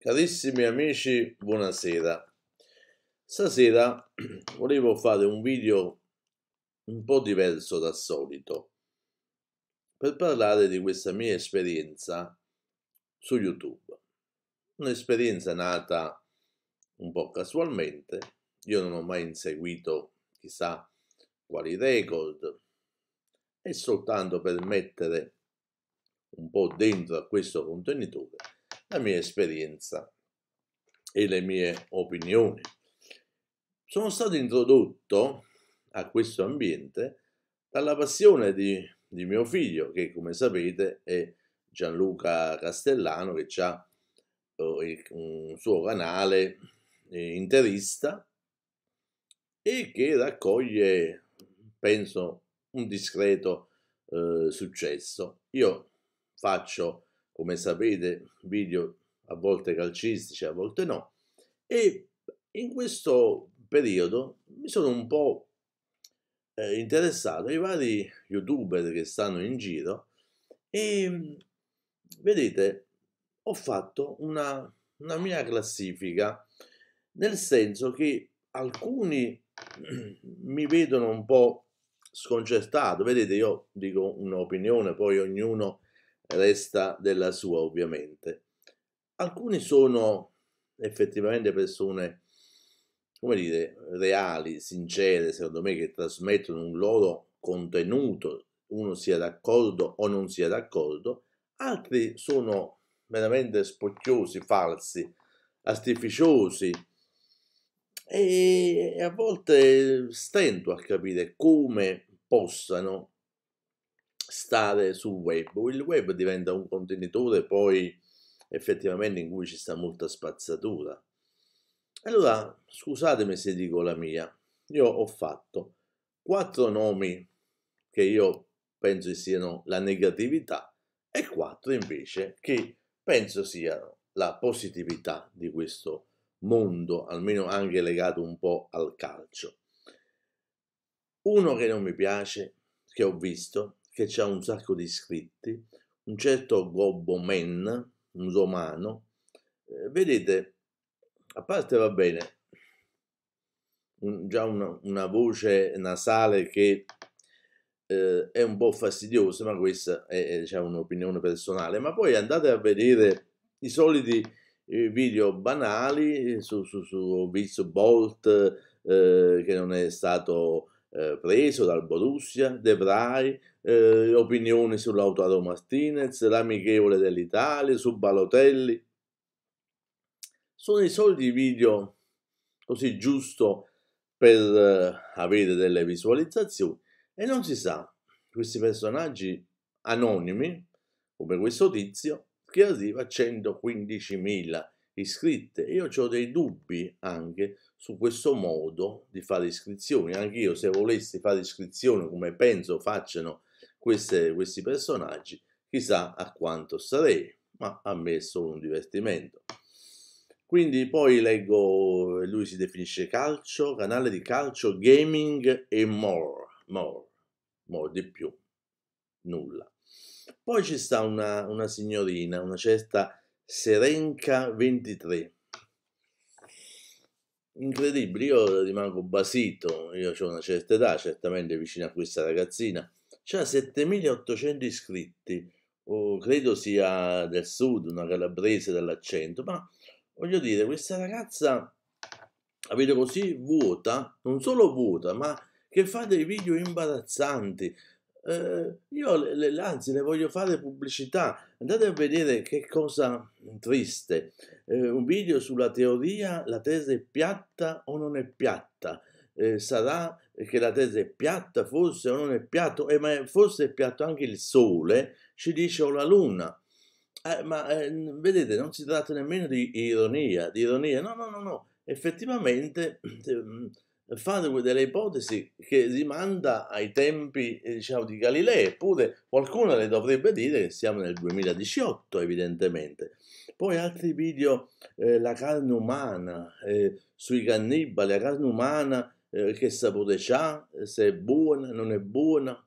Carissimi amici, buonasera. Stasera volevo fare un video un po' diverso dal solito per parlare di questa mia esperienza su YouTube. Un'esperienza nata un po' casualmente, io non ho mai inseguito chissà quali record, è soltanto per mettere un po' dentro a questo contenitore la mia esperienza e le mie opinioni. Sono stato introdotto a questo ambiente dalla passione di, di mio figlio, che come sapete è Gianluca Castellano, che ha eh, un suo canale eh, interista e che raccoglie, penso, un discreto eh, successo. Io faccio come sapete, video a volte calcistici, a volte no. E in questo periodo mi sono un po' eh, interessato ai vari youtuber che stanno in giro e vedete, ho fatto una, una mia classifica, nel senso che alcuni mi vedono un po' sconcertato, vedete, io dico un'opinione, poi ognuno resta della sua ovviamente. Alcuni sono effettivamente persone, come dire, reali, sincere, secondo me, che trasmettono un loro contenuto, uno sia d'accordo o non sia d'accordo, altri sono veramente spocchiosi, falsi, artificiosi e a volte stento a capire come possano stare sul web. Il web diventa un contenitore poi effettivamente in cui ci sta molta spazzatura. Allora, scusatemi se dico la mia, io ho fatto quattro nomi che io penso siano la negatività e quattro invece che penso siano la positività di questo mondo, almeno anche legato un po' al calcio. Uno che non mi piace, che ho visto, che ha un sacco di iscritti, un certo Gobbo Men, un romano. Eh, vedete, a parte va bene, un, già una, una, voce nasale che eh, è un po' fastidiosa, ma questa è, è diciamo, un'opinione personale. Ma poi andate a vedere i soliti eh, video banali su, su, su Bolt, eh, che non è stato eh, preso dal Borussia, De Vrij, eh, opinioni sull'Autaro Martinez, l'amichevole dell'Italia, su Balotelli. Sono i soliti video così giusto per eh, avere delle visualizzazioni e non si sa questi personaggi anonimi come questo tizio che arriva a 115.000 iscritte. Io ho dei dubbi anche su questo modo di fare iscrizioni. Anche io, se volessi fare iscrizioni come penso facciano queste, questi personaggi, chissà a quanto sarei, ma a me è solo un divertimento. Quindi poi leggo, lui si definisce calcio, canale di calcio, gaming e more, more, more di più, nulla. Poi ci sta una, una signorina, una certa Serenca 23. Incredibile, io rimango basito, io ho una certa età, certamente vicino a questa ragazzina, c'ha 7800 iscritti, oh, credo sia del sud, una calabrese dall'accento, ma voglio dire, questa ragazza la vedo così vuota, non solo vuota, ma che fa dei video imbarazzanti, eh, io le, le, anzi le voglio fare pubblicità. Andate a vedere che cosa triste. Eh, un video sulla teoria la tesa è piatta o non è piatta. Eh, sarà che la tesa è piatta forse o non è piatto, eh, ma forse è piatto anche il sole, ci dice o la luna. Eh, ma eh, vedete, non si tratta nemmeno di ironia, di ironia, no, no, no, no. Effettivamente ehm, fare delle ipotesi che rimanda ai tempi eh, diciamo, di Galileo, eppure qualcuno le dovrebbe dire che siamo nel 2018 evidentemente. Poi altri video, eh, la carne umana, eh, sui cannibali, la carne umana eh, che sapore ha, se è buona, non è buona.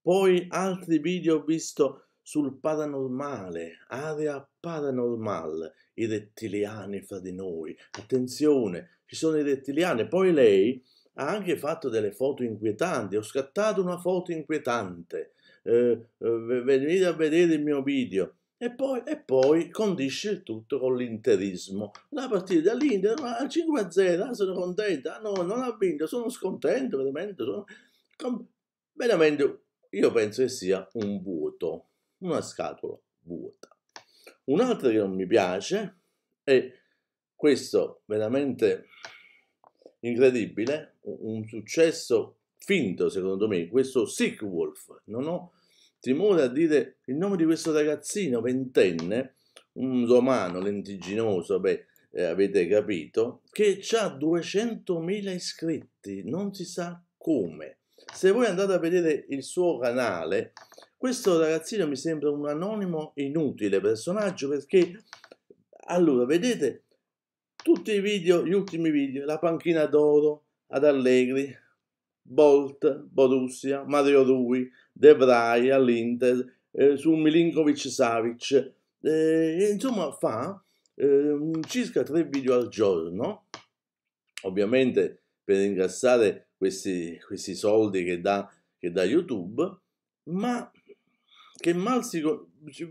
Poi altri video ho visto sul paranormale, area paranormal, i rettiliani fra di noi. Attenzione, ci sono i rettiliani. Poi lei ha anche fatto delle foto inquietanti, ho scattato una foto inquietante. Eh, eh venite a vedere il mio video. E poi, e poi condisce il tutto con l'interismo. La partita dall'Inter ma 5-0, a ah, sono contenta, ah, no, non ha vinto, sono scontento veramente. Sono... Veramente io penso che sia un vuoto una scatola vuota. Un'altra che non mi piace è questo veramente incredibile, un successo finto secondo me, questo Sick Wolf. Non ho timore a dire il nome di questo ragazzino ventenne, un romano lentiginoso, beh, eh, avete capito, che ha 200.000 iscritti, non si sa come. Se voi andate a vedere il suo canale, questo ragazzino mi sembra un anonimo inutile personaggio perché, allora, vedete, tutti i video, gli ultimi video, la panchina d'oro ad Allegri, Bolt, Borussia, Mario Rui, De Vrij all'Inter, eh, su Milinkovic Savic, eh, insomma fa eh, circa tre video al giorno, ovviamente per ingrassare questi, questi soldi che dà, che dà YouTube, ma che mal si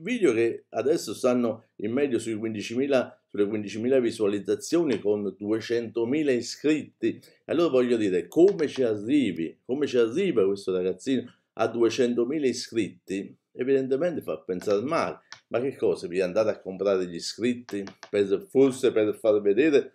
video che adesso stanno in media sui 15.000 sulle 15.000 visualizzazioni con 200.000 iscritti allora voglio dire come ci arrivi come ci arriva questo ragazzino a 200.000 iscritti evidentemente fa pensare male ma che cosa vi andate a comprare gli iscritti per, forse per far vedere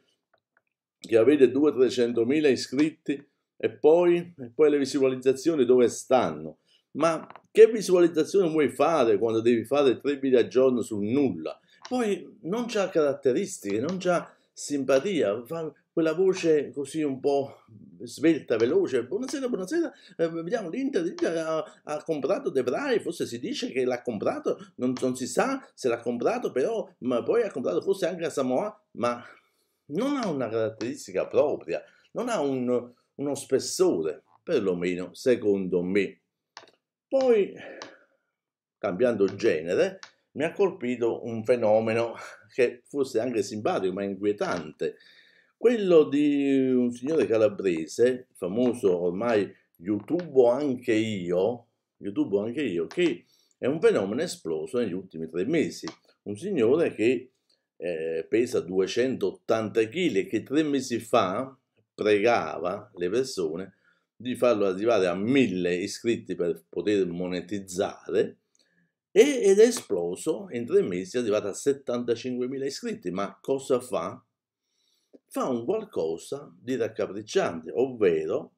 che avete 200.000 300000 iscritti e poi, e poi le visualizzazioni dove stanno ma che visualizzazione vuoi fare quando devi fare tre video al giorno sul nulla? Poi non c'ha caratteristiche, non c'ha simpatia, fa quella voce così un po' svelta, veloce, buonasera, buonasera, eh, vediamo l'Inter, l'Inter ha, ha, comprato Debray, forse si dice che l'ha comprato, non, non, si sa se l'ha comprato, però ma poi ha comprato forse anche a Samoa, ma non ha una caratteristica propria, non ha un, uno spessore, perlomeno secondo me. Poi, cambiando genere, mi ha colpito un fenomeno che forse è anche simpatico ma inquietante, quello di un signore calabrese, famoso ormai YouTube anche io, YouTube anche io, che è un fenomeno esploso negli ultimi tre mesi. Un signore che eh, pesa 280 kg e che tre mesi fa pregava le persone di farlo arrivare a mille iscritti per poter monetizzare ed è esploso, in tre mesi è arrivato a 75.000 iscritti, ma cosa fa? Fa un qualcosa di raccapricciante, ovvero,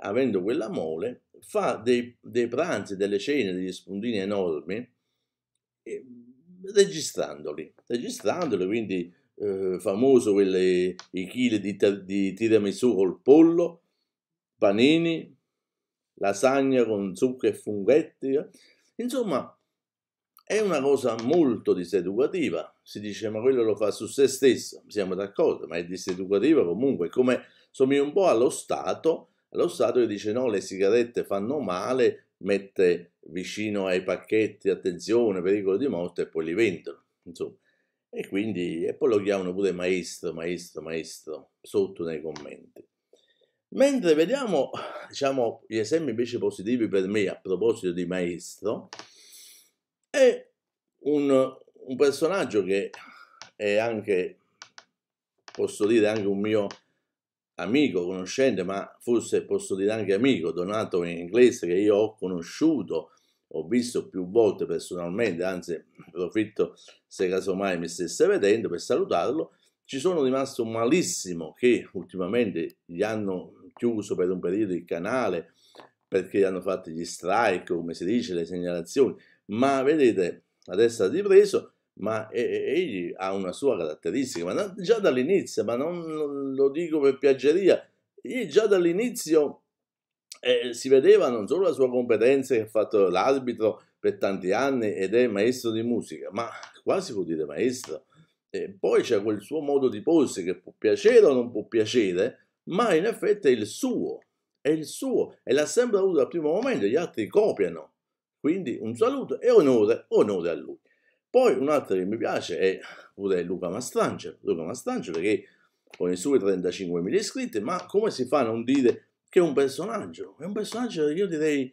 avendo quella mole, fa dei, dei pranzi, delle cene, degli spuntini enormi, e, registrandoli, registrandoli, quindi eh, famoso quelle, i chili di, di tiramisù col pollo, panini, lasagna con zucca e funghetti. Insomma, è una cosa molto diseducativa. Si dice, ma quello lo fa su se stesso. Siamo d'accordo, ma è diseducativa comunque. Come somiglia un po' allo Stato, allo Stato che dice, no, le sigarette fanno male, mette vicino ai pacchetti, attenzione, pericolo di morte, e poi li vendono. Insomma. E quindi, e poi lo chiamano pure maestro, maestro, maestro, sotto nei commenti. Mentre vediamo diciamo, gli esempi invece positivi per me a proposito di maestro, è un, un personaggio che è anche, posso dire, anche un mio amico, conoscente, ma forse posso dire anche amico, Donato in inglese, che io ho conosciuto, ho visto più volte personalmente, anzi approfitto se casomai mi stesse vedendo per salutarlo, ci sono rimasto malissimo che ultimamente gli hanno chiuso per un periodo il canale perché hanno fatto gli strike, come si dice, le segnalazioni, ma vedete, adesso ha ripreso, ma egli ha una sua caratteristica, ma già dall'inizio, ma non lo dico per piaggeria, già dall'inizio eh, si vedeva non solo la sua competenza che ha fatto l'arbitro per tanti anni ed è maestro di musica, ma quasi può dire maestro, e poi c'è quel suo modo di porsi che può piacere o non può piacere, ma in effetti è il suo, è il suo, e l'ha sempre avuto dal primo momento, gli altri copiano. Quindi un saluto e onore, onore a lui. Poi un altro che mi piace è pure Luca Mastrangelo, Luca Mastrangelo che con i suoi 35.000 iscritti, ma come si fa a non dire che è un personaggio? È un personaggio io direi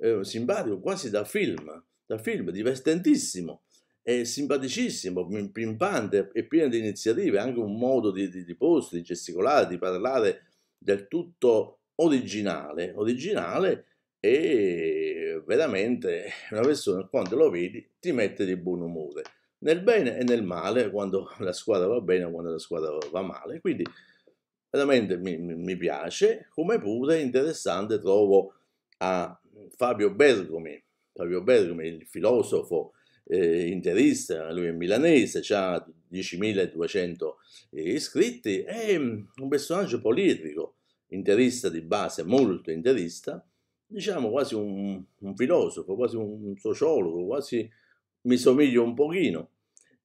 eh, simpatico, quasi da film, da film, divertentissimo è simpaticissimo, pimpante e pieno di iniziative, anche un modo di, di, di posto, di gesticolare, di parlare del tutto originale, originale e veramente una persona quando lo vedi ti mette di buon umore, nel bene e nel male, quando la squadra va bene o quando la squadra va male, quindi veramente mi, mi piace, come pure interessante trovo a Fabio Bergomi, Fabio Bergomi, il filosofo, eh, interista, lui è milanese, ha 10.200 eh, iscritti, è mm, un personaggio politico, interista di base, molto interista, diciamo quasi un, un filosofo, quasi un sociologo, quasi mi somiglia un pochino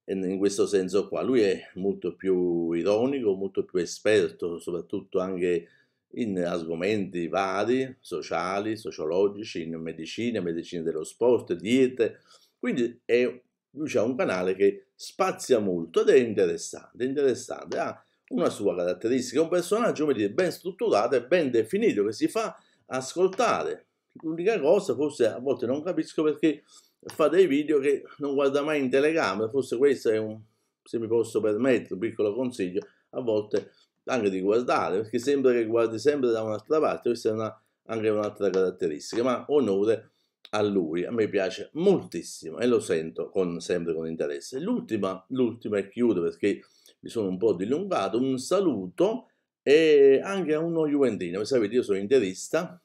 in questo senso qua. Lui è molto più ironico, molto più esperto, soprattutto anche in argomenti vari, sociali, sociologici, in medicina, medicina dello sport, diete, quindi è, lui un canale che spazia molto ed è interessante, interessante, ha una sua caratteristica, è un personaggio dire, ben strutturato e ben definito che si fa ascoltare. L'unica cosa, forse a volte non capisco perché fa dei video che non guarda mai in telecamera, forse questo è un, se mi posso permettere, un piccolo consiglio, a volte anche di guardare, perché sembra che guardi sempre da un'altra parte, questa è una, anche un'altra caratteristica, ma onore a lui, a me piace moltissimo e lo sento con, sempre con interesse. L'ultima, l'ultima e chiudo perché mi sono un po' dilungato, un saluto e anche a uno Juventino, Come sapete io sono interista,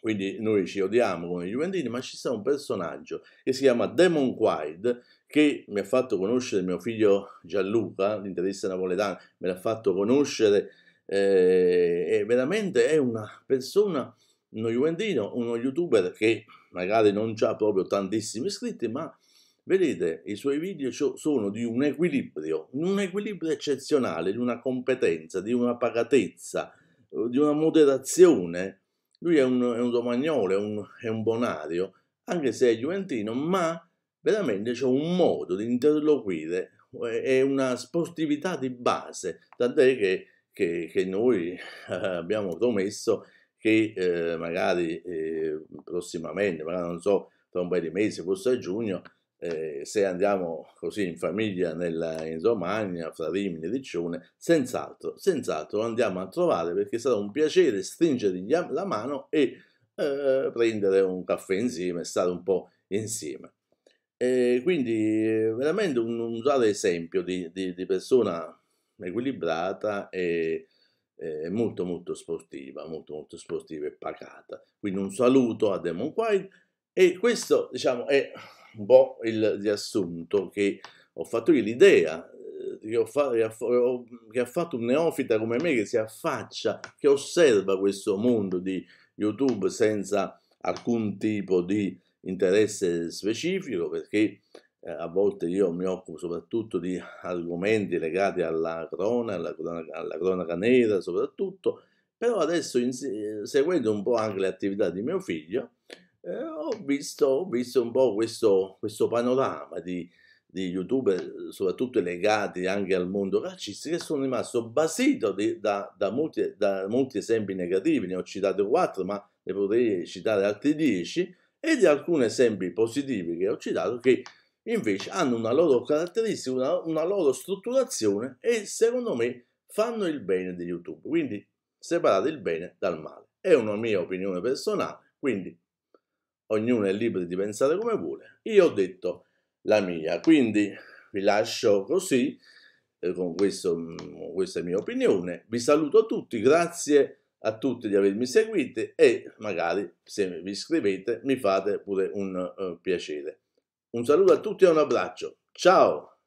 quindi noi ci odiamo con i Juventini, ma ci sta un personaggio che si chiama Demon Quaid, che mi ha fatto conoscere mio figlio Gianluca, l'interista napoletano, me l'ha fatto conoscere eh, e veramente è una persona, uno Juventino, uno youtuber che magari non ha proprio tantissimi iscritti, ma vedete, i suoi video sono di un equilibrio, un equilibrio eccezionale, di una competenza, di una pacatezza, eh, di una moderazione. Lui è un, è un romagnolo, è un, è un bonario, anche se è giuventino, ma veramente c'è un modo di interloquire, è una sportività di base, tant'è che, che, che noi abbiamo promesso che eh, magari eh, prossimamente, magari non so, tra un paio di mesi, forse a giugno, eh, se andiamo così in famiglia nella, in Romagna, fra Rimini e Riccione, senz'altro, senz'altro andiamo a trovare perché sarà un piacere stringere la mano e eh, prendere un caffè insieme, stare un po' insieme. E quindi eh, veramente un, un esempio di, di, di persona equilibrata e eh, molto molto sportiva, molto molto sportiva e pacata. Quindi un saluto a Demon White e questo diciamo è un po' il riassunto che ho fatto io, l'idea eh, che, ho fa- che ha fatto un neofita come me che si affaccia, che osserva questo mondo di YouTube senza alcun tipo di interesse specifico perché eh, a volte io mi occupo soprattutto di argomenti legati alla cronaca, alla cronaca, alla cronaca nera soprattutto, però adesso in, eh, seguendo un po' anche le attività di mio figlio, eh, ho, visto, ho, visto, un po' questo, questo panorama di, di youtuber, soprattutto legati anche al mondo calcistico, che sono rimasto basito di, da, da, molti, da, molti, esempi negativi, ne ho citati 4, ma ne potrei citare altri 10, e di alcuni esempi positivi che ho citato, che invece hanno una loro caratteristica, una, una loro strutturazione e secondo me fanno il bene di YouTube. Quindi separate il bene dal male. È una mia opinione personale, quindi ognuno è libero di pensare come vuole. Io ho detto la mia, quindi vi lascio così eh, con questo, mm, questa mia opinione. Vi saluto a tutti, grazie a tutti di avermi seguito e magari se vi iscrivete mi fate pure un uh, piacere. Un saluto a tutti e un abbraccio. Ciao!